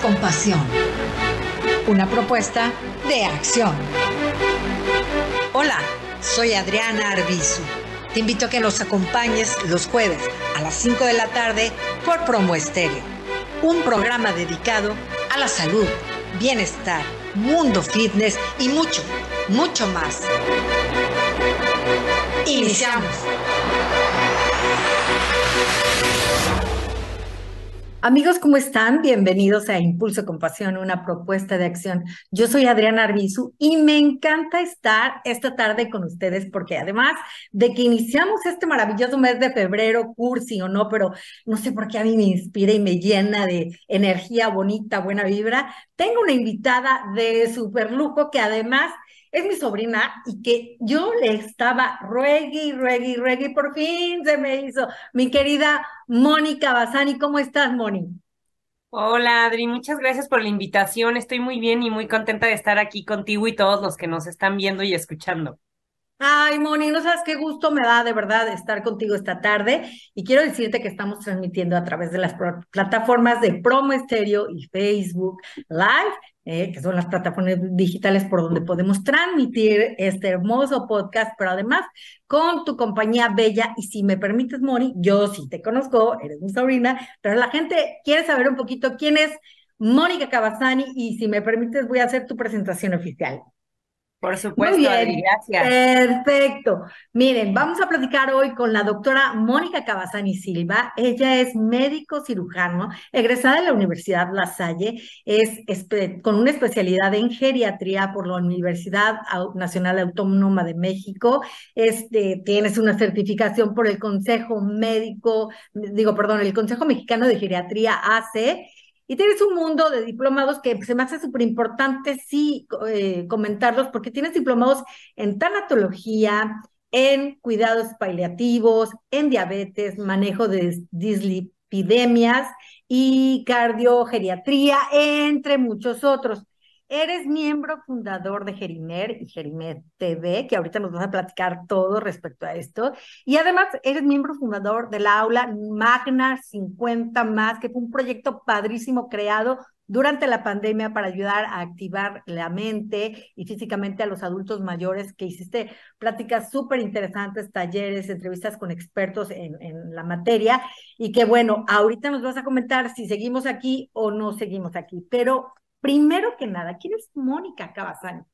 compasión. Una propuesta de acción. Hola, soy Adriana Arbizu. Te invito a que nos acompañes los jueves a las 5 de la tarde por Promo Estéreo, un programa dedicado a la salud, bienestar, mundo fitness y mucho, mucho más. Iniciamos. Amigos, ¿cómo están? Bienvenidos a Impulso con Pasión, una propuesta de acción. Yo soy Adriana Arbizu y me encanta estar esta tarde con ustedes porque además de que iniciamos este maravilloso mes de febrero, cursi o no, pero no sé por qué a mí me inspira y me llena de energía bonita, buena vibra, tengo una invitada de super lujo que además es mi sobrina y que yo le estaba ruegui, ruegui, ruegui por fin se me hizo. Mi querida Mónica Basani, ¿cómo estás, Moni? Hola Adri, muchas gracias por la invitación. Estoy muy bien y muy contenta de estar aquí contigo y todos los que nos están viendo y escuchando. Ay, Moni, no sabes qué gusto me da de verdad estar contigo esta tarde y quiero decirte que estamos transmitiendo a través de las plataformas de Promo Estéreo y Facebook Live, eh, que son las plataformas digitales por donde podemos transmitir este hermoso podcast, pero además con tu compañía bella y si me permites, Moni, yo sí te conozco, eres mi sobrina, pero la gente quiere saber un poquito quién es Mónica Cavazzani y si me permites voy a hacer tu presentación oficial. Por supuesto, gracias. Perfecto. Miren, vamos a platicar hoy con la doctora Mónica Cabazani Silva. Ella es médico cirujano, egresada de la Universidad La Salle, es, con una especialidad en geriatría por la Universidad Nacional Autónoma de México. Este, tienes una certificación por el Consejo Médico, digo, perdón, el Consejo Mexicano de Geriatría AC y tienes un mundo de diplomados que se me hace súper importante sí eh, comentarlos, porque tienes diplomados en tanatología, en cuidados paliativos, en diabetes, manejo de dislipidemias y cardiogeriatría, entre muchos otros. Eres miembro fundador de Gerimer y Gerimer TV, que ahorita nos vas a platicar todo respecto a esto. Y además eres miembro fundador de la aula Magna 50 más, que fue un proyecto padrísimo creado durante la pandemia para ayudar a activar la mente y físicamente a los adultos mayores, que hiciste pláticas súper interesantes, talleres, entrevistas con expertos en, en la materia. Y que bueno, ahorita nos vas a comentar si seguimos aquí o no seguimos aquí. Pero Primero que nada, ¿quién es Mónica Cabazán?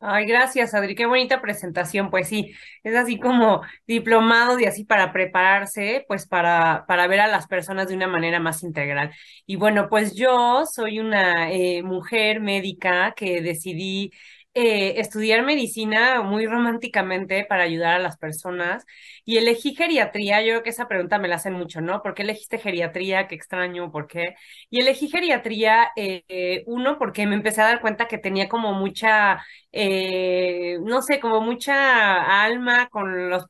Ay, gracias, Adri. Qué bonita presentación. Pues sí, es así como diplomado y así para prepararse, pues para, para ver a las personas de una manera más integral. Y bueno, pues yo soy una eh, mujer médica que decidí eh, estudiar medicina muy románticamente para ayudar a las personas y elegí geriatría, yo creo que esa pregunta me la hacen mucho, ¿no? ¿Por qué elegiste geriatría? Qué extraño, ¿por qué? Y elegí geriatría, eh, uno, porque me empecé a dar cuenta que tenía como mucha, eh, no sé, como mucha alma con los,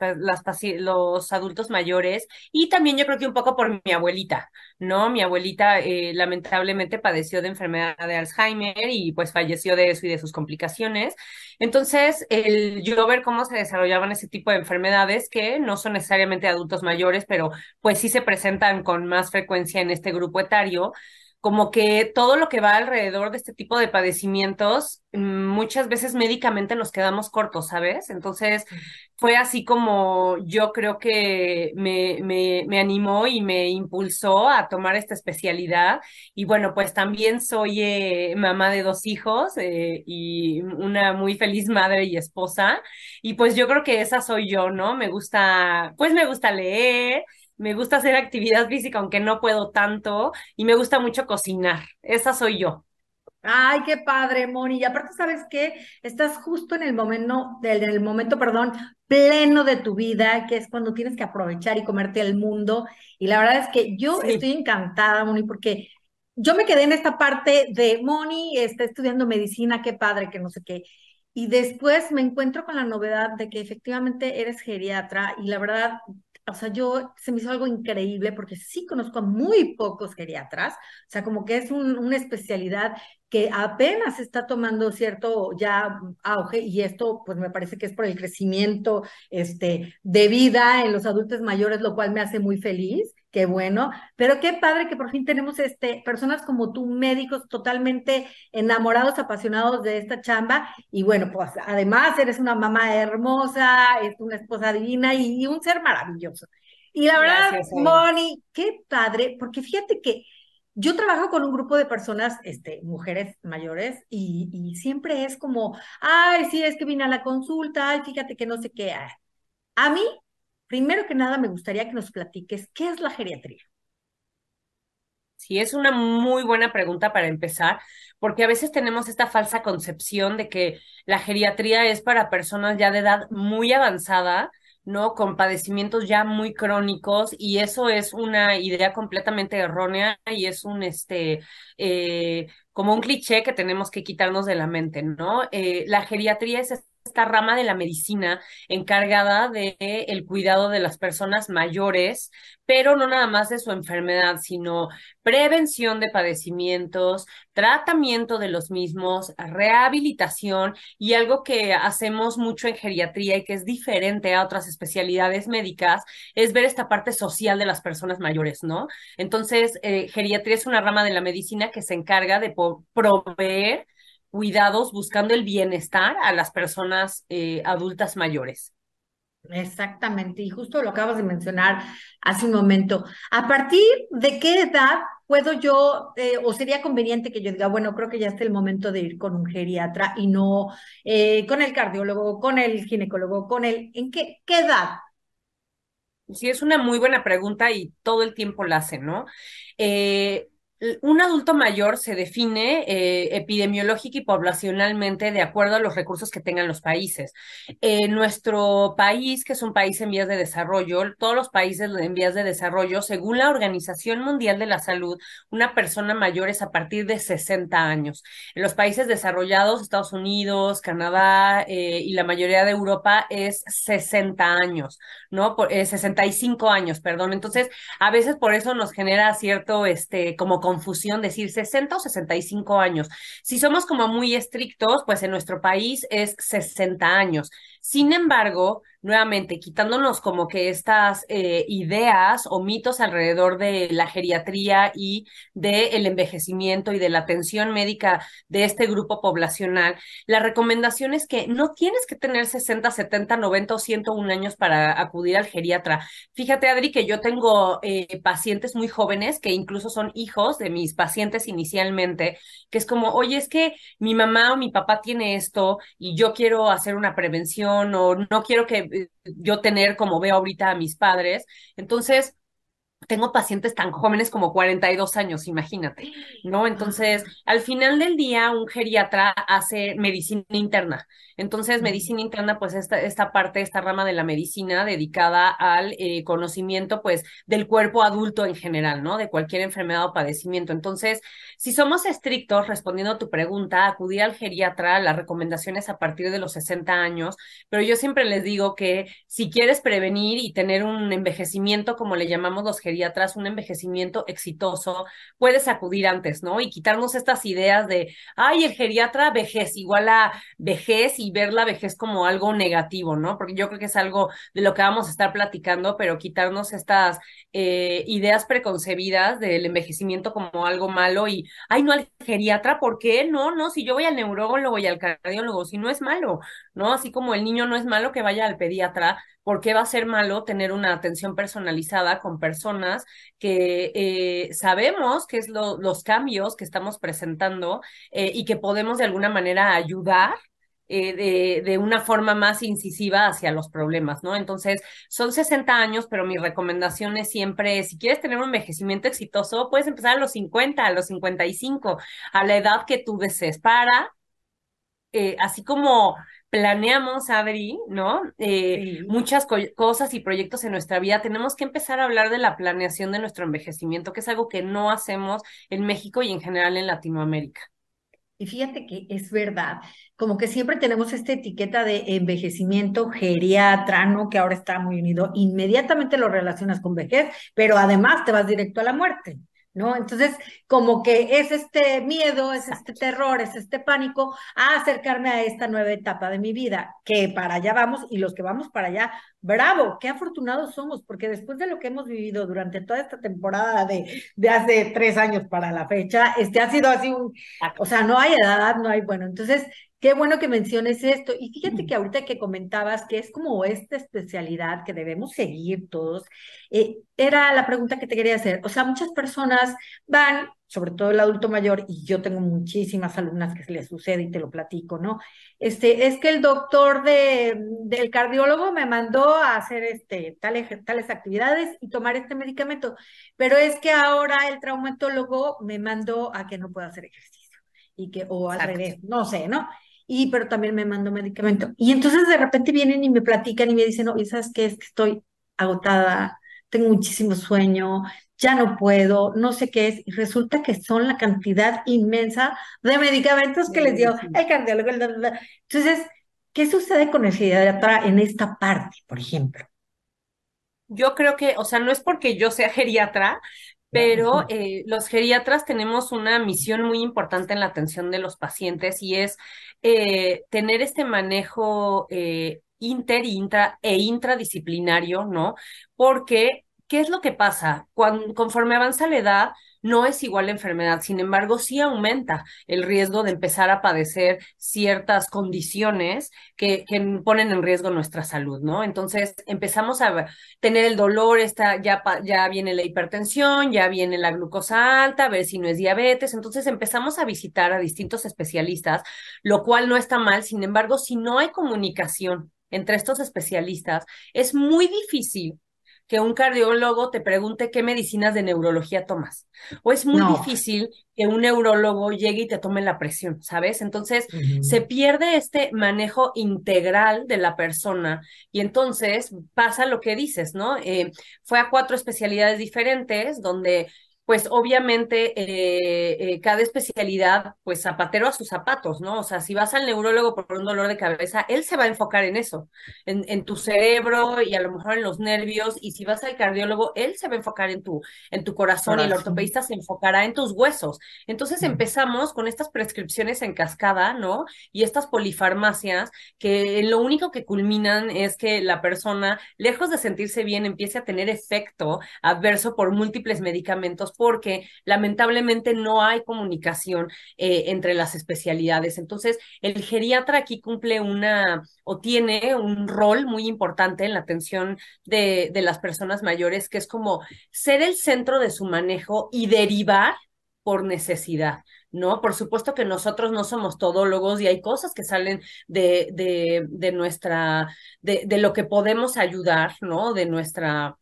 los adultos mayores y también yo creo que un poco por mi abuelita, ¿no? Mi abuelita eh, lamentablemente padeció de enfermedad de Alzheimer y pues falleció de eso y de sus complicaciones. Entonces, el yo ver cómo se desarrollaban ese tipo de enfermedades que no son necesariamente adultos mayores, pero pues sí se presentan con más frecuencia en este grupo etario como que todo lo que va alrededor de este tipo de padecimientos, mm, muchas veces médicamente nos quedamos cortos, ¿sabes? Entonces fue así como yo creo que me, me, animó y me impulsó a tomar esta especialidad. Y bueno, pues también soy eh, mamá de dos hijos eh, y una muy feliz madre y esposa. Y pues yo creo que esa soy yo, ¿no? Me gusta, pues me gusta leer me gusta hacer actividad física, aunque no puedo tanto, y me gusta mucho cocinar. Esa soy yo. Ay, qué padre, Moni. Y aparte, ¿sabes que Estás justo en el momento, del, momento, perdón, pleno de tu vida, que es cuando tienes que aprovechar y comerte el mundo. Y la verdad es que yo estoy encantada, Moni, porque yo me quedé en esta parte de Moni, está estudiando medicina, qué padre, que no sé qué. Y después me encuentro con la novedad de que efectivamente eres geriatra y la verdad o sea, yo se me hizo algo increíble porque sí conozco a muy pocos geriatras, o sea, como que es una especialidad que apenas está tomando cierto ya auge y esto pues me parece que es por el crecimiento este, de vida en los adultos mayores, lo cual me hace muy feliz qué bueno, pero qué padre que por fin tenemos este, personas como tú, médicos totalmente enamorados, apasionados de esta chamba. Y bueno, pues además eres una mamá hermosa, es una esposa divina y, un ser maravilloso. Y la verdad, Moni, qué padre, porque fíjate que yo trabajo con un grupo de personas, este, mujeres mayores, y, y siempre es como, ay, sí, es que vine a la consulta, ay, fíjate que no sé qué. A mí primero que nada me gustaría que nos platiques qué es la geriatría. Sí, es una muy buena pregunta para empezar, porque a veces tenemos esta falsa concepción de que la geriatría es para personas ya de edad muy avanzada, ¿no? Con padecimientos ya muy crónicos y eso es una idea completamente errónea y es un, este, eh, como un cliché que tenemos que quitarnos de la mente, ¿no? Eh, la geriatría es esta rama de la medicina encargada de el cuidado de las personas mayores, pero no nada más de su enfermedad, sino prevención de padecimientos, tratamiento de los mismos, rehabilitación y algo que hacemos mucho en geriatría y que es diferente a otras especialidades médicas es ver esta parte social de las personas mayores, ¿no? Entonces, eh, geriatría es una rama de la medicina que se encarga de proveer cuidados, buscando el bienestar a las personas eh, adultas mayores. Exactamente, y justo lo acabas de mencionar hace un momento. ¿A partir de qué edad puedo yo, eh, o sería conveniente que yo diga, bueno, creo que ya está el momento de ir con un geriatra y no eh, con el cardiólogo, con el ginecólogo, con el, ¿en qué, qué edad? Sí, es una muy buena pregunta y todo el tiempo la hacen, ¿no? Eh, un adulto mayor se define eh, epidemiológico y poblacionalmente de acuerdo a los recursos que tengan los países. En nuestro país, que es un país en vías de desarrollo, todos los países en vías de desarrollo, según la Organización Mundial de la Salud, una persona mayor es a partir de 60 años. En los países desarrollados, Estados Unidos, Canadá eh, y la mayoría de Europa es 60 años, ¿no? Por, 65 eh, años, perdón. Entonces, a veces por eso nos genera cierto, este, como confusión decir 60 o 65 años. Si somos como muy estrictos, pues en nuestro país es 60 años. Sin embargo, nuevamente, quitándonos como que estas eh, ideas o mitos alrededor de la geriatría y del envejecimiento y de la atención médica de este grupo poblacional, la recomendación es que no tienes que tener 60, 70, 90 o 101 años para acudir al geriatra. Fíjate, Adri, que yo tengo eh, pacientes muy jóvenes que incluso son hijos de mis pacientes inicialmente, que es como, oye, es que mi mamá o mi papá tiene esto y yo quiero hacer una prevención o no quiero que eh, yo tener como veo ahorita a mis padres. Entonces, tengo pacientes tan jóvenes como 42 años, imagínate, ¿no? Entonces, al final del día, un geriatra hace medicina interna. Entonces, medicina interna, pues esta, esta parte, esta rama de la medicina dedicada al eh, conocimiento, pues, del cuerpo adulto en general, ¿no? De cualquier enfermedad o padecimiento. Entonces, si somos estrictos, respondiendo a tu pregunta, acudir al geriatra, las recomendaciones a partir de los 60 años, pero yo siempre les digo que si quieres prevenir y tener un envejecimiento, como le llamamos los geriatras, un envejecimiento exitoso, puedes acudir antes, ¿no? Y quitarnos estas ideas de, ay, el geriatra vejez, igual a vejez y ver la vejez como algo negativo, ¿no? Porque yo creo que es algo de lo que vamos a estar platicando, pero quitarnos estas eh, ideas preconcebidas del envejecimiento como algo malo y, ay, no al geriatra, ¿por qué? No, no, si yo voy al neurólogo y al cardiólogo, si no es malo, ¿no? Así como el niño no es malo que vaya al pediatra, ¿por qué va a ser malo tener una atención personalizada con personas que eh, sabemos que es lo, los cambios que estamos presentando eh, y que podemos de alguna manera ayudar eh, de, de, una forma más incisiva hacia los problemas, ¿no? Entonces, son 60 años, pero mi recomendación es siempre, si quieres tener un envejecimiento exitoso, puedes empezar a los 50, a los 55, a la edad que tú desees, para, eh, así como planeamos, Adri, ¿no? Eh, muchas cosas y proyectos en nuestra vida, tenemos que empezar a hablar de la planeación de nuestro envejecimiento, que es algo que no hacemos en México y en general en Latinoamérica. Y fíjate que es verdad, como que siempre tenemos esta etiqueta de envejecimiento geriatrano Que ahora está muy unido, inmediatamente lo relacionas con vejez, pero además te vas directo a la muerte. ¿no? Entonces, como que es este miedo, es este terror, es este pánico a acercarme a esta nueva etapa de mi vida, que para allá vamos y los que vamos para allá, bravo, qué afortunados somos, porque después de lo que hemos vivido durante toda esta temporada de, de hace tres años para la fecha, este ha sido así un, o sea, no hay edad, no hay, bueno, entonces Qué bueno que menciones esto. Y fíjate que ahorita que comentabas que es como esta especialidad que debemos seguir todos, eh, era la pregunta que te quería hacer. O sea, muchas personas van, sobre todo el adulto mayor, y yo tengo muchísimas alumnas que se les sucede y te lo platico, ¿no? Este, es que el doctor de, del cardiólogo me mandó a hacer este, tales, tales actividades y tomar este medicamento, pero es que ahora el traumatólogo me mandó a que no pueda hacer ejercicio y que, o al revés, no sé, ¿no? y pero también me mando medicamento. Y entonces de repente vienen y me platican y me dicen, oye, ¿sabes qué? Es que estoy agotada, tengo muchísimo sueño, ya no puedo, no sé qué es. Y resulta que son la cantidad inmensa de medicamentos que les dio el cardiólogo. Entonces, ¿qué sucede con el geriatra en esta parte, por ejemplo? Yo creo que, o sea, no es porque yo sea geriatra, pero eh, los geriatras tenemos una misión muy importante en la atención de los pacientes y es eh, tener este manejo eh, inter intra, e intradisciplinario, ¿no? Porque, ¿qué es lo que pasa? Cuando, conforme avanza la edad, no es igual la enfermedad, sin embargo, sí aumenta el riesgo de empezar a padecer ciertas condiciones que, ponen en riesgo nuestra salud, ¿no? Entonces, empezamos a tener el dolor, está, ya, ya viene la hipertensión, ya viene la glucosa alta, a ver si no es diabetes, entonces empezamos a visitar a distintos especialistas, lo cual no está mal, sin embargo, si no hay comunicación entre estos especialistas, es muy difícil que un cardiólogo te pregunte qué medicinas de neurología tomas. O es muy difícil que un neurólogo llegue y te tome la presión, ¿sabes? Entonces se pierde este manejo integral de la persona y entonces pasa lo que dices, ¿no? Eh, fue a cuatro especialidades diferentes donde pues obviamente eh, eh, cada especialidad, pues zapatero a sus zapatos, ¿no? O sea, si vas al neurólogo por un dolor de cabeza, él se va a enfocar en eso, en, tu cerebro y a lo mejor en los nervios, y si vas al cardiólogo, él se va a enfocar en tu, en tu corazón y el ortopedista se enfocará en tus huesos. Entonces mm. empezamos con estas prescripciones en cascada, ¿no? Y estas polifarmacias que eh, lo único que culminan es que la persona, lejos de sentirse bien, empiece a tener efecto adverso por múltiples medicamentos porque lamentablemente no hay comunicación eh, entre las especialidades. Entonces, el geriatra aquí cumple una o tiene un rol muy importante en la atención de, las personas mayores, que es como ser el centro de su manejo y derivar por necesidad. ¿no? Por supuesto que nosotros no somos todólogos y hay cosas que salen de, de, nuestra, de, lo que podemos ayudar, ¿no? De nuestra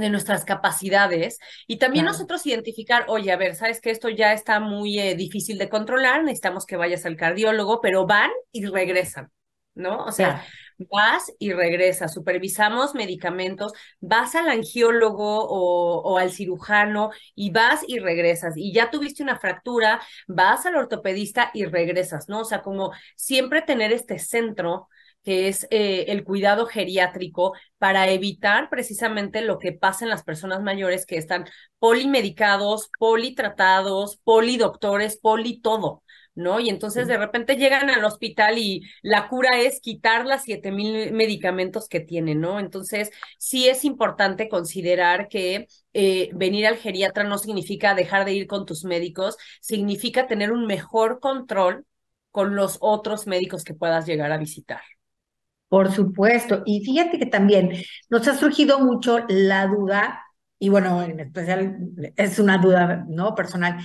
de nuestras capacidades y también nosotros identificar, oye, a ver, sabes que esto ya está muy eh, difícil de controlar, necesitamos que vayas al cardiólogo, pero van y regresan, ¿no? O sea, vas y regresas, supervisamos medicamentos, vas al angiólogo o, o al cirujano y vas y regresas, y ya tuviste una fractura, vas al ortopedista y regresas, ¿no? O sea, como siempre tener este centro que es eh, el cuidado geriátrico para evitar precisamente lo que pasa en las personas mayores que están polimedicados, politratados, polidoctores, poli todo. ¿no? Y entonces de repente llegan al hospital y la cura es quitar las siete mil medicamentos que tienen, ¿no? Entonces, sí es importante considerar que eh, venir al geriatra no significa dejar de ir con tus médicos, significa tener un mejor control con los otros médicos que puedas llegar a visitar. Por supuesto. Y fíjate que también nos ha surgido mucho la duda, y bueno, en especial es una duda no personal.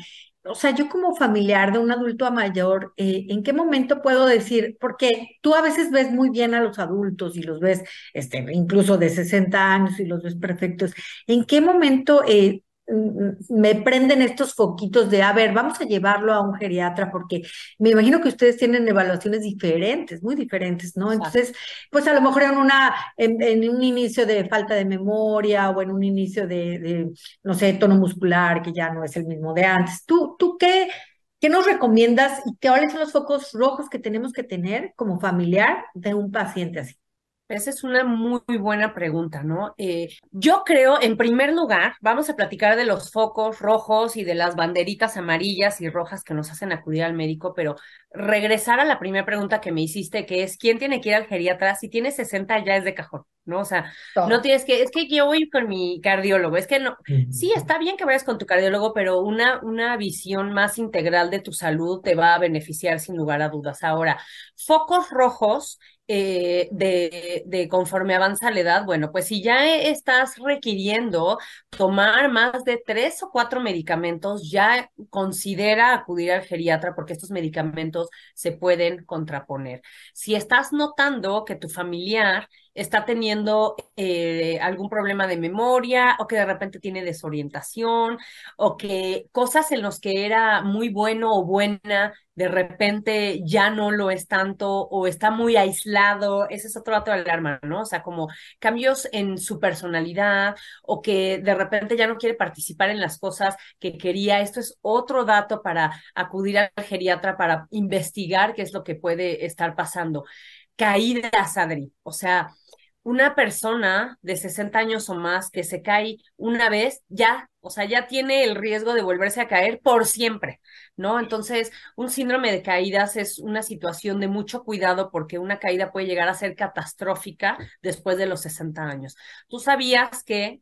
O sea, yo como familiar de un adulto a mayor, eh, ¿en qué momento puedo decir? Porque tú a veces ves muy bien a los adultos y los ves este, incluso de 60 años y los ves perfectos. ¿En qué momento eh, Mm, me prenden estos foquitos de, a ver, vamos a llevarlo a un geriatra, porque me imagino que ustedes tienen evaluaciones diferentes, muy diferentes, ¿no? Entonces, pues a lo mejor en, una, en, un inicio de falta de memoria o en un inicio de, no sé, tono muscular, que ya no es el mismo de antes. ¿Tú, tú qué, qué nos recomiendas y cuáles son los focos rojos que tenemos que tener como familiar de un paciente así? Esa es una muy, buena pregunta, ¿no? Eh, yo creo, en primer lugar, vamos a platicar de los focos rojos y de las banderitas amarillas y rojas que nos hacen acudir al médico, pero regresar a la primera pregunta que me hiciste, que es, ¿quién tiene que ir al geriatra? Si tienes 60 ya es de cajón, ¿no? O sea, no tienes que, es que yo voy con mi cardiólogo, es que no, sí, está bien que vayas con tu cardiólogo, pero una, una visión más integral de tu salud te va a beneficiar sin lugar a dudas. Ahora, focos rojos eh, de, de, conforme avanza la edad, bueno, pues si ya e, estás requiriendo tomar más de tres o cuatro medicamentos, ya considera acudir al geriatra porque estos medicamentos se pueden contraponer. Si estás notando que tu familiar está teniendo eh, algún problema de memoria o que de repente tiene desorientación o que cosas en los que era muy bueno o buena de repente ya no lo es tanto o está muy aislado, ese es otro dato de alarma, ¿no? O sea, como cambios en su personalidad o que de repente ya no quiere participar en las cosas que quería. Esto es otro dato para acudir al geriatra para investigar qué es lo que puede estar pasando. Caídas, Adri, o sea, una persona de 60 años o más que se cae una vez, ya, o sea, ya tiene el riesgo de volverse a caer por siempre, ¿no? Entonces, un síndrome de caídas es una situación de mucho cuidado porque una caída puede llegar a ser catastrófica después de los 60 años. ¿Tú sabías que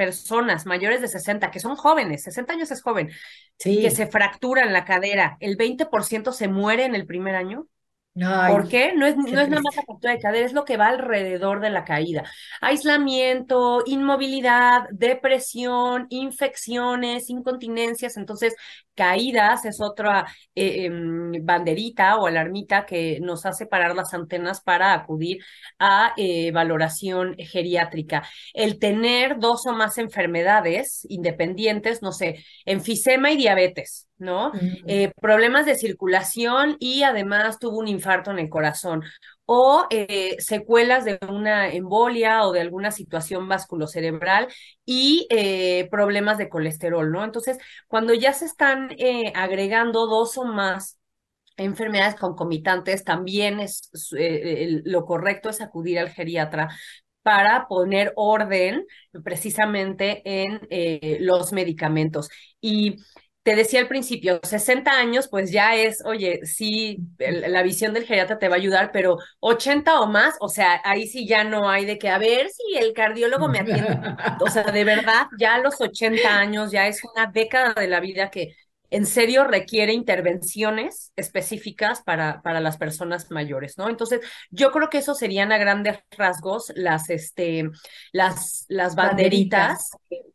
personas mayores de 60, que son jóvenes, 60 años es joven, que se fracturan la cadera, el 20% se muere en el primer año? ¿Por qué? No es, es nada más la de cadera, es lo que va alrededor de la caída. Aislamiento, inmovilidad, depresión, infecciones, incontinencias. Entonces, Caídas es otra eh, em, banderita o alarmita que nos hace parar las antenas para acudir a eh, valoración geriátrica. El tener dos o más enfermedades independientes, no sé, enfisema y diabetes, ¿no? Eh, problemas de circulación y además tuvo un infarto en el corazón o eh, secuelas de una embolia o de alguna situación vasculocerebral y eh, problemas de colesterol, ¿no? Entonces, cuando ya se están eh, agregando dos o más enfermedades concomitantes, también es lo correcto es acudir al geriatra para poner orden precisamente en los medicamentos. Y te decía al principio, 60 años, pues ya es, oye, sí, la visión del geriatra te va a ayudar, pero 80 o más, o sea, ahí sí ya no hay de qué. a ver si el cardiólogo me atiende. O sea, de verdad, ya a los 80 años ya es una década de la vida que en serio requiere intervenciones específicas para, para las personas mayores, ¿no? Entonces, yo creo que eso serían a grandes rasgos las, este, las, las banderitas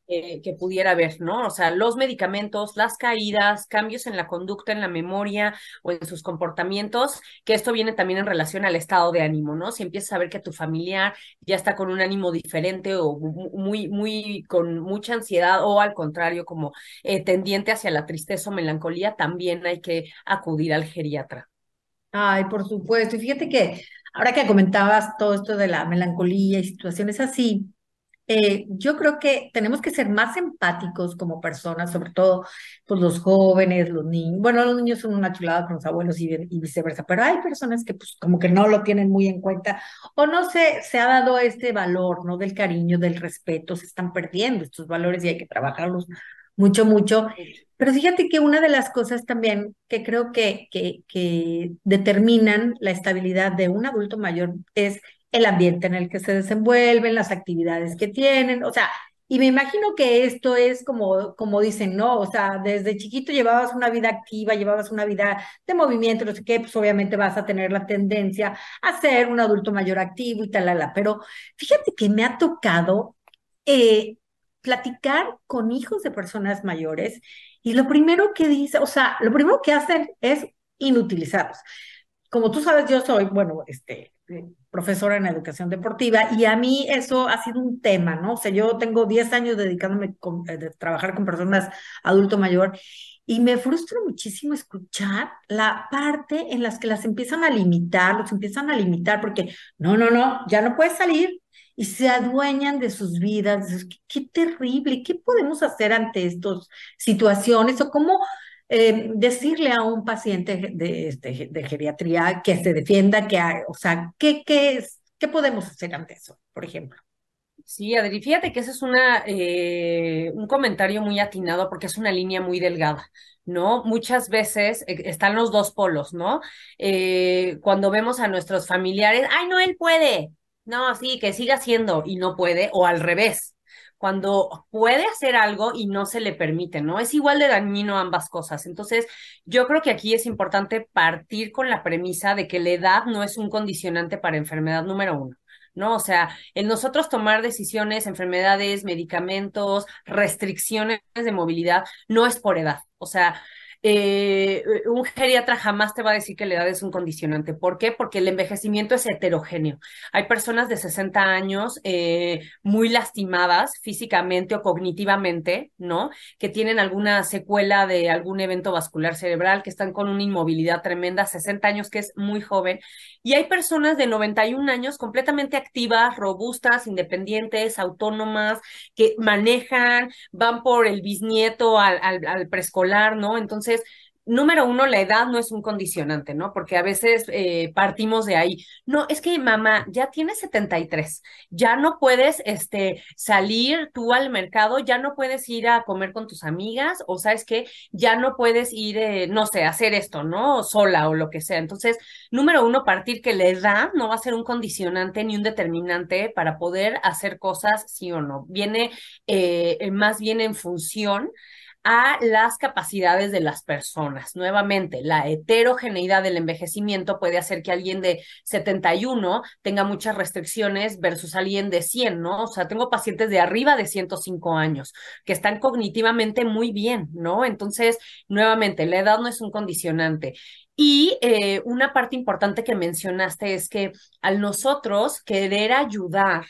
eh, que pudiera haber, ¿no? O sea, los medicamentos, las caídas, cambios en la conducta, en la memoria o en sus comportamientos, que esto viene también en relación al estado de ánimo, ¿no? Si empiezas a ver que tu familiar ya está con un ánimo diferente o muy, muy, con mucha ansiedad o al contrario, como eh, tendiente hacia la tristeza o melancolía, también hay que acudir al geriatra. Ay, por supuesto. Y fíjate que ahora que comentabas todo esto de la melancolía y situaciones así, eh, yo creo que tenemos que ser más empáticos como personas, sobre todo pues, los jóvenes, los niños. Bueno, los niños son una chulada con los abuelos y, y, viceversa, pero hay personas que pues como que no lo tienen muy en cuenta o no se, se ha dado este valor, ¿no? Del cariño, del respeto, se están perdiendo estos valores y hay que trabajarlos mucho, mucho. Pero fíjate que una de las cosas también que creo que, que, que determinan la estabilidad de un adulto mayor es el ambiente en el que se desenvuelven, las actividades que tienen, o sea, y me imagino que esto es como, como dicen, ¿no? O sea, desde chiquito llevabas una vida activa, llevabas una vida de movimiento, no sé qué, pues obviamente vas a tener la tendencia a ser un adulto mayor activo y tal, Pero fíjate que me ha tocado eh, platicar con hijos de personas mayores y lo primero que dice, o sea, lo primero que hacen es inutilizarlos. Como tú sabes, yo soy, bueno, este, profesora en educación deportiva y a mí eso ha sido un tema, ¿no? O sea, yo tengo 10 años dedicándome a eh, trabajar con personas adulto mayor y me frustra muchísimo escuchar la parte en las que las empiezan a limitar, los empiezan a limitar porque no, no, no, ya no puedes salir y se adueñan de sus vidas. Qué, qué terrible, ¿qué podemos hacer ante estas situaciones o cómo eh, decirle a un paciente de, este, geriatría que se defienda, que, o sea, ¿qué, qué, ¿qué podemos hacer ante eso, por ejemplo? Sí, Adri, fíjate que ese es una, eh, un comentario muy atinado porque es una línea muy delgada, ¿no? Muchas veces eh, están los dos polos, ¿no? Eh, cuando vemos a nuestros familiares, ay, no, él puede, no, sí, que siga siendo y no puede, o al revés, cuando puede hacer algo y no se le permite, ¿no? Es igual de dañino ambas cosas. Entonces, yo creo que aquí es importante partir con la premisa de que la edad no es un condicionante para enfermedad número uno. ¿no? O sea, en nosotros tomar decisiones, enfermedades, medicamentos, restricciones de movilidad, no es por edad. O sea, eh, un geriatra jamás te va a decir que la edad es un condicionante. ¿Por qué? Porque el envejecimiento es heterogéneo. Hay personas de 60 años eh, muy lastimadas físicamente o cognitivamente, ¿no? Que tienen alguna secuela de algún evento vascular cerebral, que están con una inmovilidad tremenda, 60 años que es muy joven. Y hay personas de 91 años completamente activas, robustas, independientes, autónomas, que manejan, van por el bisnieto al, al preescolar, ¿no? Entonces, número uno, la edad no es un condicionante, ¿no? Porque a veces eh, partimos de ahí. No, es que mamá, ya tienes 73, ya no puedes este, salir tú al mercado, ya no puedes ir a comer con tus amigas, o sabes que ya no puedes ir, eh, no sé, hacer esto, ¿no? Sola o lo que sea. Entonces, número uno, partir que la edad no va a ser un condicionante ni un determinante para poder hacer cosas, sí o no. Viene eh, más bien en función a las capacidades de las personas. Nuevamente, la heterogeneidad del envejecimiento puede hacer que alguien de 71 tenga muchas restricciones versus alguien de 100, ¿no? O sea, tengo pacientes de arriba de 105 años que están cognitivamente muy bien, ¿no? Entonces, nuevamente, la edad no es un condicionante. Y eh, una parte importante que mencionaste es que al nosotros querer ayudar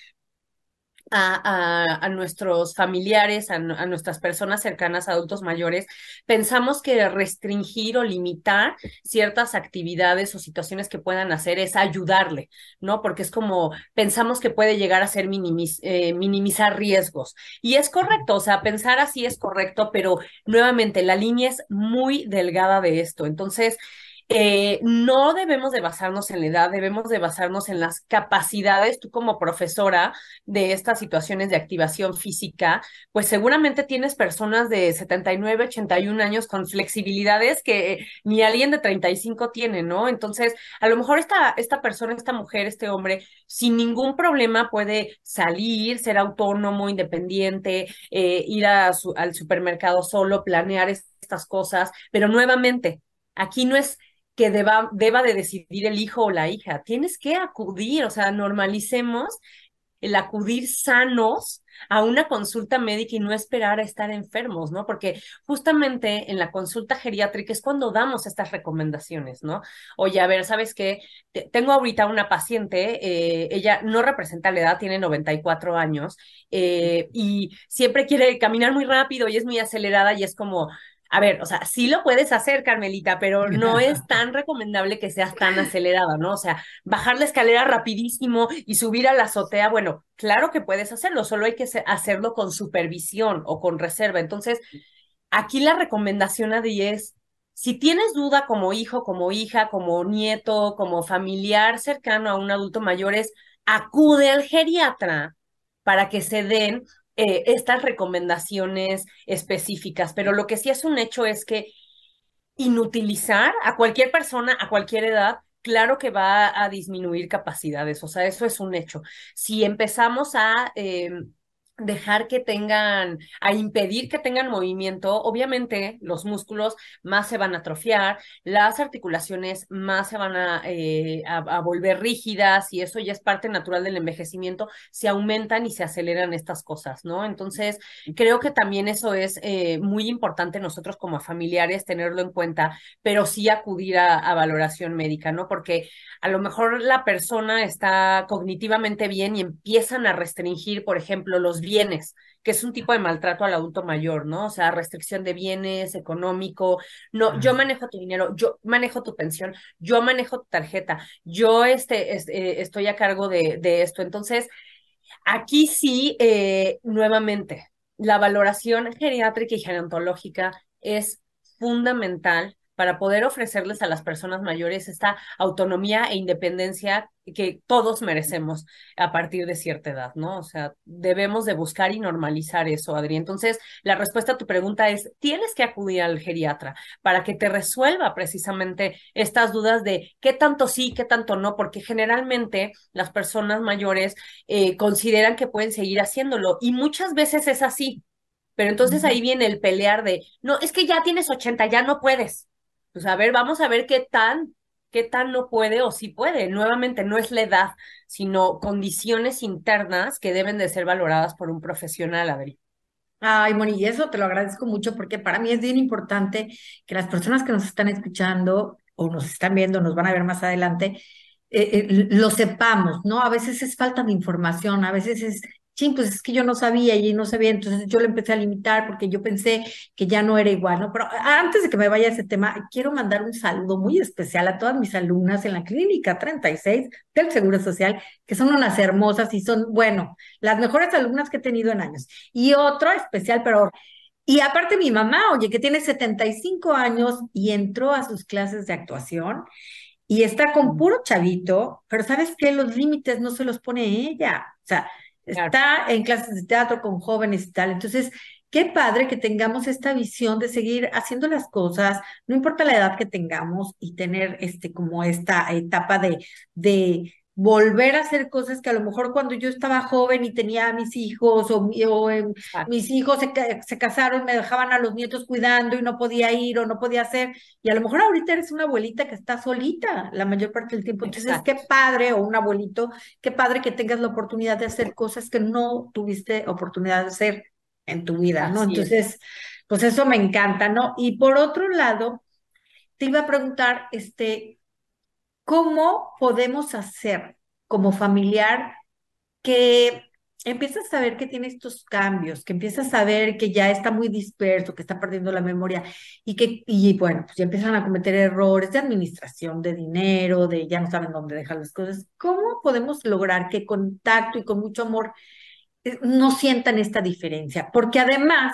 a, a, nuestros familiares, a, nuestras personas cercanas, adultos mayores, pensamos que restringir o limitar ciertas actividades o situaciones que puedan hacer es ayudarle, ¿no? Porque es como pensamos que puede llegar a ser eh, minimizar riesgos. Y es correcto, o sea, pensar así es correcto, pero nuevamente la línea es muy delgada de esto. Entonces, eh, no debemos de basarnos en la edad, debemos de basarnos en las capacidades. Tú como profesora de estas situaciones de activación física, pues seguramente tienes personas de 79, 81 años con flexibilidades que eh, ni alguien de 35 tiene, ¿no? Entonces, a lo mejor esta, esta persona, esta mujer, este hombre, sin ningún problema puede salir, ser autónomo, independiente, eh, ir al supermercado solo, planear estas cosas, pero nuevamente, aquí no es que deba, de decidir el hijo o la hija. Tienes que acudir, o sea, normalicemos el acudir sanos a una consulta médica y no esperar a estar enfermos, ¿no? Porque justamente en la consulta geriátrica es cuando damos estas recomendaciones, ¿no? Oye, a ver, ¿sabes qué? tengo ahorita una paciente, eh, ella no representa la edad, tiene 94 años eh, y siempre quiere caminar muy rápido y es muy acelerada y es como, a ver, o sea, sí lo puedes hacer, Carmelita, pero no es tan recomendable que seas tan acelerada, ¿no? O sea, bajar la escalera rapidísimo y subir a la azotea, bueno, claro que puedes hacerlo, solo hay que hacerlo con supervisión o con reserva. Entonces, aquí la recomendación a es, si tienes duda como hijo, como hija, como nieto, como familiar cercano a un adulto mayor, es acude al geriatra para que se den eh, estas recomendaciones específicas, pero lo que sí es un hecho es que inutilizar a cualquier persona, a cualquier edad, claro que va a disminuir capacidades, o sea, eso es un hecho. Si empezamos a... Em, dejar que tengan, a impedir que tengan movimiento, obviamente los músculos más se van a atrofiar, las articulaciones más se van eh, a, volver rígidas y eso ya es parte natural del envejecimiento, se aumentan y se aceleran estas cosas, ¿no? Entonces, creo que también eso es eh, muy importante nosotros como familiares tenerlo en cuenta, pero sí acudir a, a valoración médica, ¿no? Porque a lo mejor la persona está cognitivamente bien y empiezan a restringir, por ejemplo, los bienes, que es un tipo de maltrato al adulto mayor, ¿no? O sea, restricción de bienes, económico, no, yo manejo tu dinero, yo manejo tu pensión, yo manejo tu tarjeta, yo este, eh, estoy a cargo de, esto. Entonces, aquí sí, eh, nuevamente, la valoración geriátrica y gerontológica es fundamental para poder ofrecerles a las personas mayores esta autonomía e independencia que todos merecemos a partir de cierta edad, ¿no? O sea, debemos de buscar y normalizar eso, Adri. Entonces, la respuesta a tu pregunta es, tienes que acudir al geriatra para que te resuelva precisamente estas dudas de qué tanto sí, qué tanto no, porque generalmente las personas mayores eh, consideran que pueden seguir haciéndolo y muchas veces es así. Pero entonces ahí viene el pelear de, no, es que ya tienes 80, ya no puedes pues a ver, vamos a ver qué tan, qué tan no puede o si sí puede. Nuevamente, no es la edad, sino condiciones internas que deben de ser valoradas por un profesional, Adri. Ay, Moni, y eso te lo agradezco mucho porque para mí es bien importante que las personas que nos están escuchando o nos están viendo, nos van a ver más adelante, eh, eh, lo sepamos, ¿no? A veces es falta de información, a veces es pues es que yo no sabía y no sabía, entonces yo le empecé a limitar porque yo pensé que ya no era igual, ¿no? Pero antes de que me vaya a ese tema, quiero mandar un saludo muy especial a todas mis alumnas en la clínica 36 del Seguro Social, que son unas hermosas y son, bueno, las mejores alumnas que he tenido en años. Y otro especial, pero... Y aparte mi mamá, oye, que tiene 75 años y entró a sus clases de actuación y está con puro chavito, pero ¿sabes que Los límites no se los pone ella. O sea, Está en clases de teatro con jóvenes y tal. Entonces, qué padre que tengamos esta visión de seguir haciendo las cosas, no importa la edad que tengamos y tener este como esta etapa de, volver a hacer cosas que a lo mejor cuando yo estaba joven y tenía a mis hijos o, mis hijos se, casaron, me dejaban a los nietos cuidando y no podía ir o no podía hacer. Y a lo mejor ahorita eres una abuelita que está solita la mayor parte del tiempo. Entonces, qué padre, o un abuelito, qué padre que tengas la oportunidad de hacer cosas que no tuviste oportunidad de hacer en tu vida, ¿no? Entonces, pues eso me encanta, ¿no? Y por otro lado, te iba a preguntar, este, ¿Cómo podemos hacer como familiar que empiezas a saber que tiene estos cambios, que empiezas a saber que ya está muy disperso, que está perdiendo la memoria y que, y bueno, pues ya empiezan a cometer errores de administración, de dinero, de ya no saben dónde dejar las cosas. ¿Cómo podemos lograr que contacto y con mucho amor eh, no sientan esta diferencia? Porque además,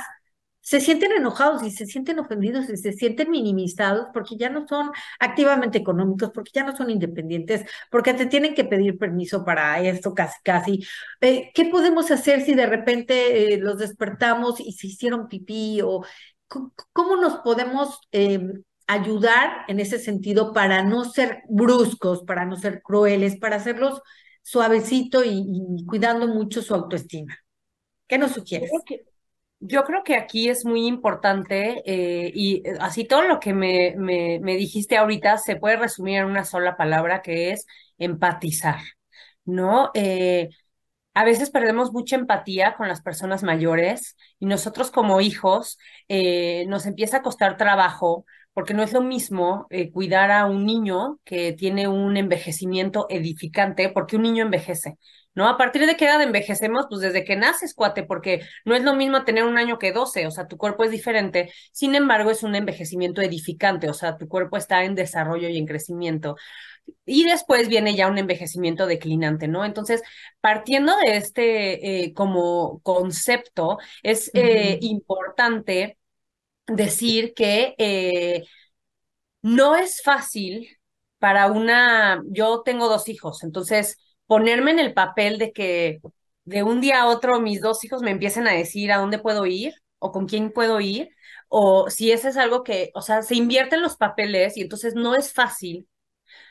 se sienten enojados y se sienten ofendidos y se sienten minimizados porque ya no son activamente económicos, porque ya no son independientes, porque te tienen que pedir permiso para esto casi casi. Eh, ¿Qué podemos hacer si de repente eh, los despertamos y se hicieron pipí o cómo nos podemos... Em, ayudar en ese sentido para no ser bruscos, para no ser crueles, para hacerlos suavecito y, cuidando mucho su autoestima. ¿Qué nos sugieres? Yo creo que aquí es muy importante eh, y eh, así todo lo que me, me, me, dijiste ahorita se puede resumir en una sola palabra que es empatizar, ¿no? Eh, a veces perdemos mucha empatía con las personas mayores y nosotros como hijos nos empieza a costar trabajo porque no es lo mismo eh, cuidar a un niño que tiene un envejecimiento edificante, porque un niño envejece, ¿no? A partir de qué edad envejecemos, pues desde que naces, cuate, porque no es lo mismo tener un año que 12, o sea, tu cuerpo es diferente, sin embargo, es un envejecimiento edificante, o sea, tu cuerpo está en desarrollo y en crecimiento. Y después viene ya un envejecimiento declinante, ¿no? Entonces, partiendo de este eh, como concepto, es eh, importante decir que eh, no es fácil para una, yo tengo dos hijos, entonces ponerme en el papel de que de un día a otro mis dos hijos me empiecen a decir a dónde puedo ir o con quién puedo ir, o si ese es algo que, o sea, se invierten los papeles y entonces no es fácil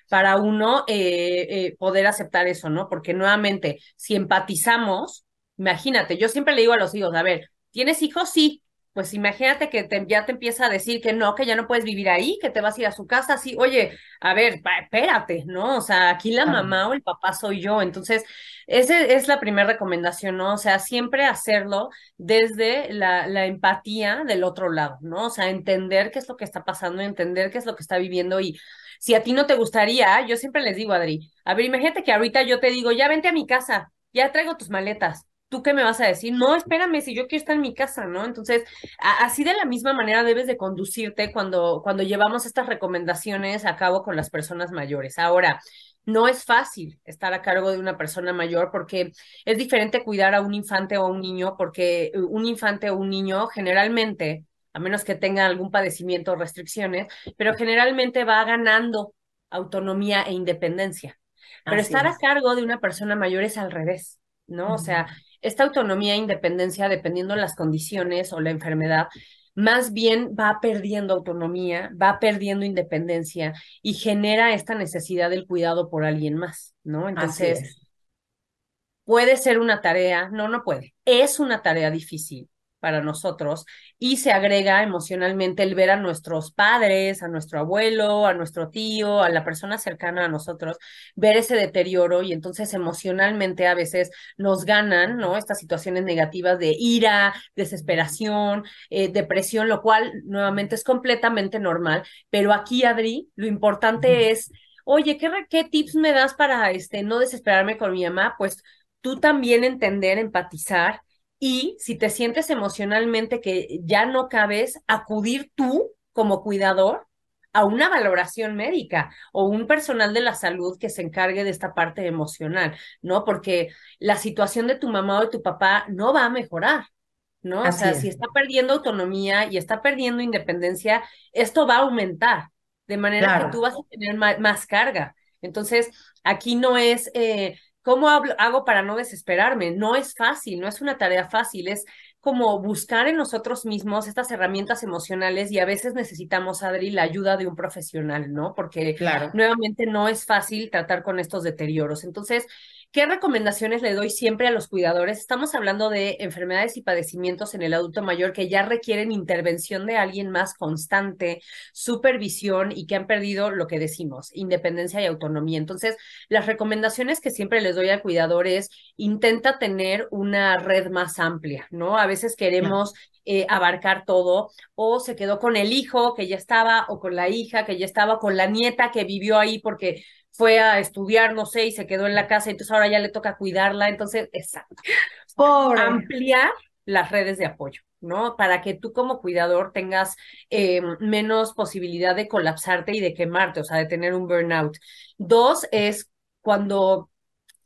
para uno eh, eh, poder aceptar eso, ¿no? Porque nuevamente, si empatizamos, imagínate, yo siempre le digo a los hijos, a ver, ¿tienes hijos? Sí, pues imagínate que te, ya te empieza a decir que no, que ya no puedes vivir ahí, que te vas a ir a su casa, así, oye, a ver, espérate, ¿no? O sea, aquí la mamá o el papá soy yo, entonces, esa es la primera recomendación, ¿no? O sea, siempre hacerlo desde la, la empatía del otro lado, ¿no? O sea, entender qué es lo que está pasando, entender qué es lo que está viviendo y si a ti no te gustaría, yo siempre les digo, Adri, a ver, imagínate que ahorita yo te digo, ya vente a mi casa, ya traigo tus maletas ¿tú qué me vas a decir? No, espérame, si yo quiero estar en mi casa, ¿no? Entonces, así de la misma manera debes de conducirte cuando, cuando llevamos estas recomendaciones a cabo con las personas mayores. Ahora, no es fácil estar a cargo de una persona mayor porque es diferente cuidar a un infante o a un niño, porque eh, un infante o un niño generalmente, a menos que tenga algún padecimiento o restricciones, pero generalmente va ganando autonomía e independencia. Pero estar a cargo de una persona mayor es al revés, ¿no? O sea, esta autonomía e independencia, dependiendo de las condiciones o la enfermedad, más bien va perdiendo autonomía, va perdiendo independencia y genera esta necesidad del cuidado por alguien más, ¿no? Entonces, puede ser una tarea, no, no puede, es una tarea difícil para nosotros y se agrega emocionalmente el ver a nuestros padres, a nuestro abuelo, a nuestro tío, a la persona cercana a nosotros, ver ese deterioro y entonces emocionalmente a veces nos ganan, ¿no? Estas situaciones negativas de ira, desesperación, eh, depresión, lo cual nuevamente es completamente normal, pero aquí, Adri, lo importante es... Oye, ¿qué, ¿qué tips me das para este, no desesperarme con mi mamá? Pues tú también entender, empatizar y si te sientes emocionalmente que ya no cabes, acudir tú como cuidador a una valoración médica o un personal de la salud que se encargue de esta parte emocional, ¿no? Porque la situación de tu mamá o de tu papá no va a mejorar, ¿no? o sea, si está perdiendo autonomía y está perdiendo independencia, esto va a aumentar, de manera que tú vas a tener más, carga. Entonces, aquí no es eh, ¿Cómo hago para no desesperarme? No es fácil, no es una tarea fácil, es como buscar en nosotros mismos estas herramientas emocionales y a veces necesitamos, Adri, la ayuda de un profesional, ¿no? Porque nuevamente no es fácil tratar con estos deterioros. Entonces, ¿Qué recomendaciones le doy siempre a los cuidadores? Estamos hablando de enfermedades y padecimientos en el adulto mayor que ya requieren intervención de alguien más constante, supervisión y que han perdido lo que decimos, independencia y autonomía. Entonces, las recomendaciones que siempre les doy al cuidador es intenta tener una red más amplia, ¿no? A veces queremos eh, abarcar todo o se quedó con el hijo que ya estaba o con la hija que ya estaba, con la nieta que vivió ahí porque fue a estudiar, no sé, y se quedó en la casa, entonces ahora ya le toca cuidarla, entonces, exacto. Por ampliar las redes de apoyo, ¿no? Para que tú como cuidador tengas eh, menos posibilidad de colapsarte y de quemarte, o sea, de tener un burnout. Dos es cuando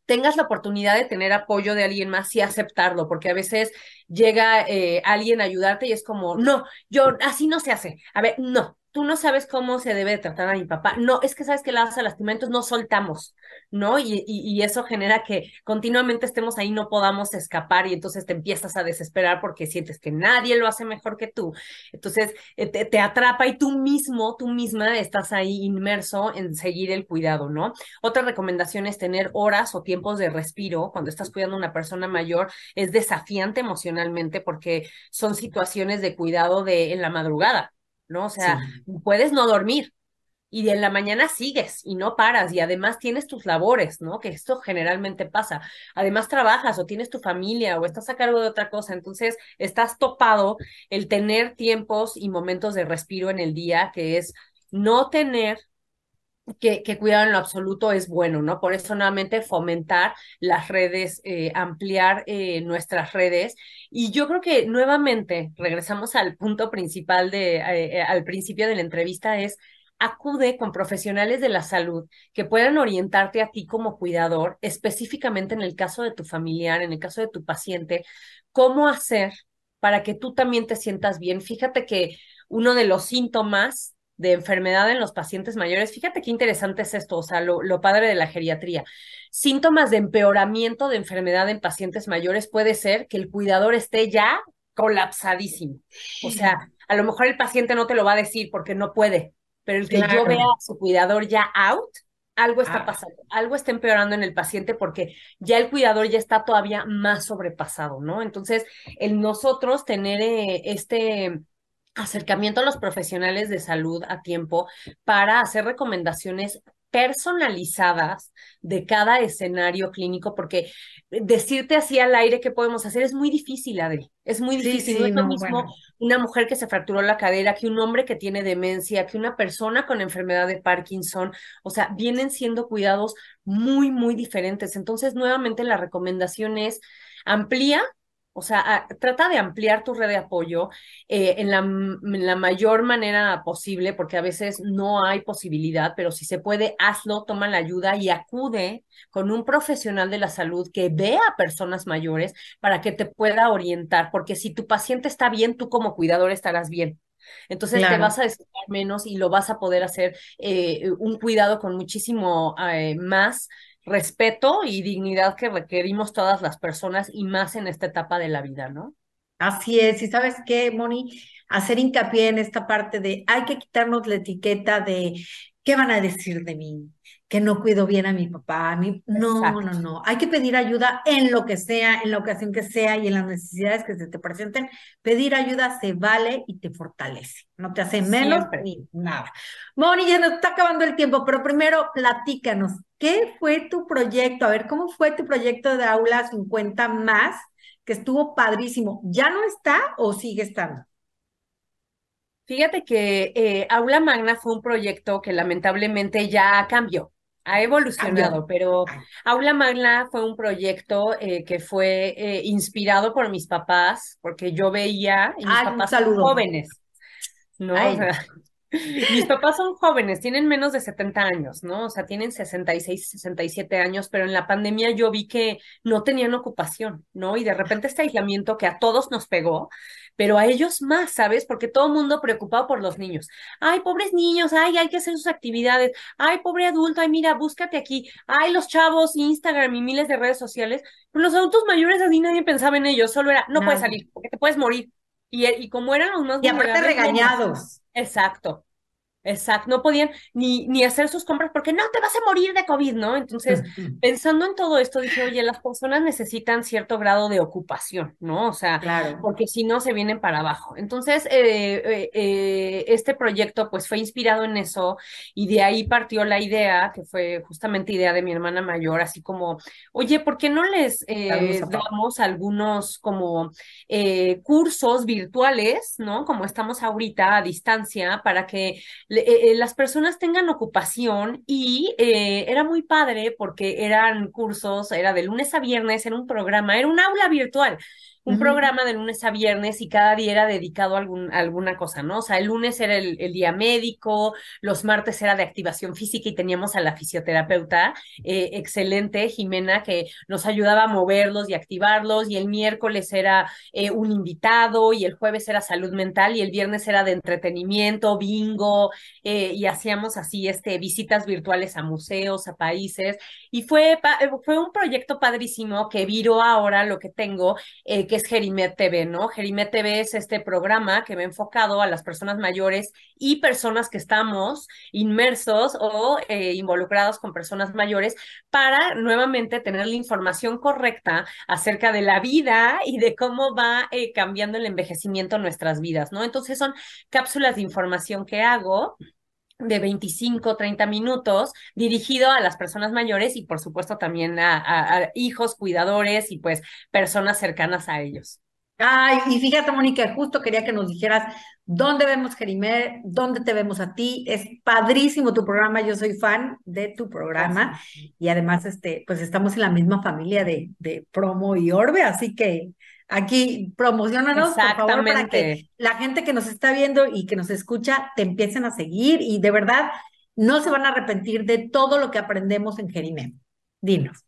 tengas la oportunidad de tener apoyo de alguien más y aceptarlo, porque a veces llega eh, alguien a ayudarte y es como, no, yo así no se hace. A ver, no, tú no sabes cómo se debe tratar a mi papá. No, es que sabes que las lastimentos no soltamos, ¿no? Y, eso genera que continuamente estemos ahí, no podamos escapar y entonces te empiezas a desesperar porque sientes que nadie lo hace mejor que tú. Entonces eh, te, atrapa y tú mismo, tú misma estás ahí inmerso en seguir el cuidado, ¿no? Otra recomendación es tener horas o tiempos de respiro cuando estás cuidando a una persona mayor. Es desafiante emocionalmente porque son situaciones de cuidado de en la madrugada, ¿no? O sea, puedes no dormir y en la mañana sigues y no paras y además tienes tus labores, ¿no? Que esto generalmente pasa. Además trabajas o tienes tu familia o estás a cargo de otra cosa, entonces estás topado el tener tiempos y momentos de respiro en el día que es no tener que, cuidado cuidar en lo absoluto es bueno, ¿no? Por eso nuevamente fomentar las redes, eh, ampliar eh, nuestras redes. Y yo creo que nuevamente regresamos al punto principal de, eh, al principio de la entrevista, es acude con profesionales de la salud que puedan orientarte a ti como cuidador, específicamente en el caso de tu familiar, en el caso de tu paciente, cómo hacer para que tú también te sientas bien. Fíjate que uno de los síntomas de enfermedad en los pacientes mayores. Fíjate qué interesante es esto, o sea, lo, padre de la geriatría. Síntomas de empeoramiento de enfermedad en pacientes mayores puede ser que el cuidador esté ya colapsadísimo. O sea, a lo mejor el paciente no te lo va a decir porque no puede, pero el que yo vea a su cuidador ya out, algo está ah. pasando, algo está empeorando en el paciente porque ya el cuidador ya está todavía más sobrepasado, ¿no? Entonces, el nosotros tener eh, este acercamiento a los profesionales de salud a tiempo para hacer recomendaciones personalizadas de cada escenario clínico, porque decirte así al aire qué podemos hacer es muy difícil, Adri. Es muy difícil. lo mismo una mujer que se fracturó la cadera, que un hombre que tiene demencia, que una persona con enfermedad de Parkinson. O sea, vienen siendo cuidados muy, muy diferentes. Entonces, nuevamente la recomendación es amplía o sea, ah, trata de ampliar tu red de apoyo eh, en, la, mayor manera posible, porque a veces no hay posibilidad, pero si se puede, hazlo, toma la ayuda y acude con un profesional de la salud que vea a personas mayores para que te pueda orientar, porque si tu paciente está bien, tú como cuidador estarás bien. Entonces te vas a desesperar menos y lo vas a poder hacer eh, un cuidado con muchísimo eh, más respeto y dignidad que requerimos todas las personas y más en esta etapa de la vida, ¿no? Así es, y sabes qué, Moni, hacer hincapié en esta parte de hay que quitarnos la etiqueta de qué van a decir de mí, que no cuido bien a mi papá, a No, no, no. Hay que pedir ayuda en lo que sea, en la ocasión que sea y en las necesidades que se te presenten. Pedir ayuda se vale y te fortalece. No te hace menos ni nada. Moni, ya nos está acabando el tiempo, pero primero platícanos, ¿Qué fue tu proyecto? A ver, ¿cómo fue tu proyecto de Aula 50 más? Que estuvo padrísimo. ¿Ya no está o sigue estando? Fíjate que eh, Aula Magna fue un proyecto que lamentablemente ya cambió, ha evolucionado, pero Aula Magna fue un proyecto eh, que fue eh, inspirado por mis papás, porque yo veía, a mis papás jóvenes, ¿no? o mis papás son jóvenes, tienen menos de 70 años, ¿no? O sea, tienen 66, 67 años, pero en la pandemia yo vi que no tenían ocupación, ¿no? Y de repente este aislamiento que a todos nos pegó, pero a ellos más, ¿sabes? Porque todo el mundo preocupado por los niños. Ay, pobres niños, ay, hay que hacer sus actividades. Ay, pobre adulto, ay, mira, búscate aquí. Ay, los chavos, Instagram y miles de redes sociales. Pero pues los adultos mayores así nadie pensaba en ellos, solo era, no, puedes salir, porque te puedes morir. Y, y como eran los más... Y aparte regañados. Exacto. Exacto, no podían ni, ni hacer sus compras porque no te vas a morir de COVID, ¿no? Entonces, pensando en todo esto, dije, oye, las personas necesitan cierto grado de ocupación, ¿no? O sea, porque si no, se vienen para abajo. Entonces, eh, eh, eh, este proyecto, pues, fue inspirado en eso y de ahí partió la idea, que fue justamente idea de mi hermana mayor, así como, oye, ¿por qué no les damos algunos como cursos virtuales, ¿no? Como estamos ahorita a distancia, para que eh, eh, las personas tengan ocupación y eh, era muy padre porque eran cursos, era de lunes a viernes, era un programa, era un aula virtual un programa de lunes a viernes y cada día era dedicado a, algún, alguna cosa, ¿no? O sea, el lunes era el, día médico, los martes era de activación física y teníamos a la fisioterapeuta eh, excelente, Jimena, que nos ayudaba a moverlos y activarlos, y el miércoles era eh, un invitado, y el jueves era salud mental, y el viernes era de entretenimiento, bingo, eh, y hacíamos así este, visitas virtuales a museos, a países, y fue, fue un proyecto padrísimo que viró ahora lo que tengo, que es Jerime TV, ¿no? Jerime TV es este programa que ha enfocado a las personas mayores y personas que estamos inmersos o eh, involucrados con personas mayores para nuevamente tener la información correcta acerca de la vida y de cómo va eh, cambiando el envejecimiento en nuestras vidas, ¿no? Entonces son cápsulas de información que hago de 25, 30 minutos dirigido a las personas mayores y por supuesto también a, hijos, cuidadores y pues personas cercanas a ellos. Ay, y fíjate, Mónica, justo quería que nos dijeras dónde vemos Jerimer, dónde te vemos a ti. Es padrísimo tu programa, yo soy fan de tu programa y además, este, pues estamos en la misma familia de, de Promo y Orbe, así que Aquí promocionanos, por favor, para que la gente que nos está viendo y que nos escucha te empiecen a seguir y de verdad no se van a arrepentir de todo lo que aprendemos en Jerimed. Dinos.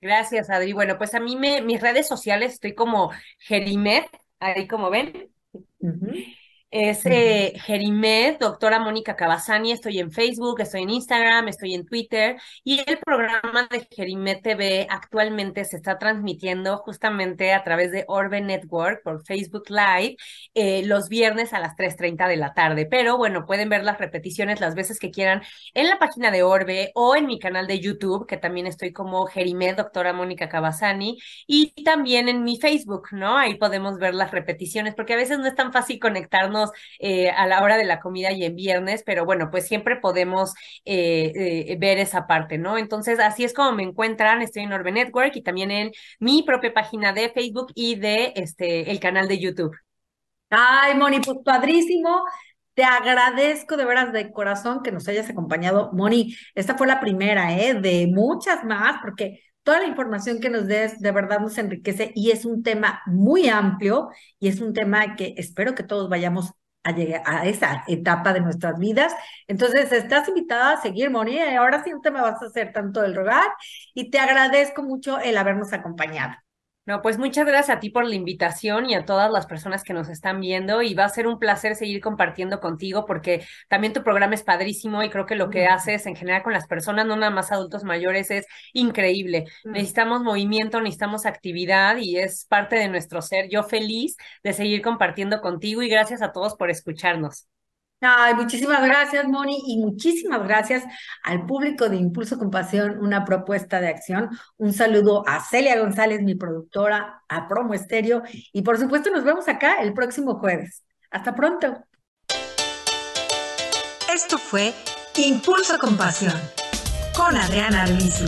Gracias, Adri. Bueno, pues a mí me, mis redes sociales estoy como Gerimet, ahí como ven. Es eh, Jerimed, doctora Mónica Cavazani. Estoy en Facebook, estoy en Instagram, estoy en Twitter. Y el programa de Jerimed TV actualmente se está transmitiendo justamente a través de Orbe Network por Facebook Live eh, los viernes a las 3:30 de la tarde. Pero bueno, pueden ver las repeticiones las veces que quieran en la página de Orbe o en mi canal de YouTube, que también estoy como Jerimed, doctora Mónica Cavazani. Y también en mi Facebook, ¿no? Ahí podemos ver las repeticiones, porque a veces no es tan fácil conectarnos eh, a la hora de la comida y en viernes, pero bueno, pues siempre podemos eh, eh, ver esa parte, ¿no? Entonces, así es como me encuentran, estoy en Orbe Network y también en mi propia página de Facebook y de este el canal de YouTube. Ay, Moni, pues padrísimo. Te agradezco de veras de corazón que nos hayas acompañado, Moni. Esta fue la primera, ¿eh? De muchas más, porque Toda la información que nos des de verdad nos enriquece y es un tema muy amplio y es un tema que espero que todos vayamos a llegar a esa etapa de nuestras vidas. Entonces, estás invitada a seguir, Moni. Eh, ahora sí no te me vas a hacer tanto del rogar y te agradezco mucho el habernos acompañado. No, pues muchas gracias a ti por la invitación y a todas las personas que nos están viendo y va a ser un placer seguir compartiendo contigo porque también tu programa es padrísimo y creo que lo que haces en general con las personas, no nada más adultos mayores, es increíble. Mm. Necesitamos movimiento, necesitamos actividad y es parte de nuestro ser. Yo feliz de seguir compartiendo contigo y gracias a todos por escucharnos. Ay, muchísimas gracias, Moni, y muchísimas gracias al público de Impulso Compasión, una propuesta de acción. Un saludo a Celia González, mi productora, a Promo Estéreo, y por supuesto nos vemos acá el próximo jueves. Hasta pronto. Esto fue Impulso Compasión con Adriana Luis.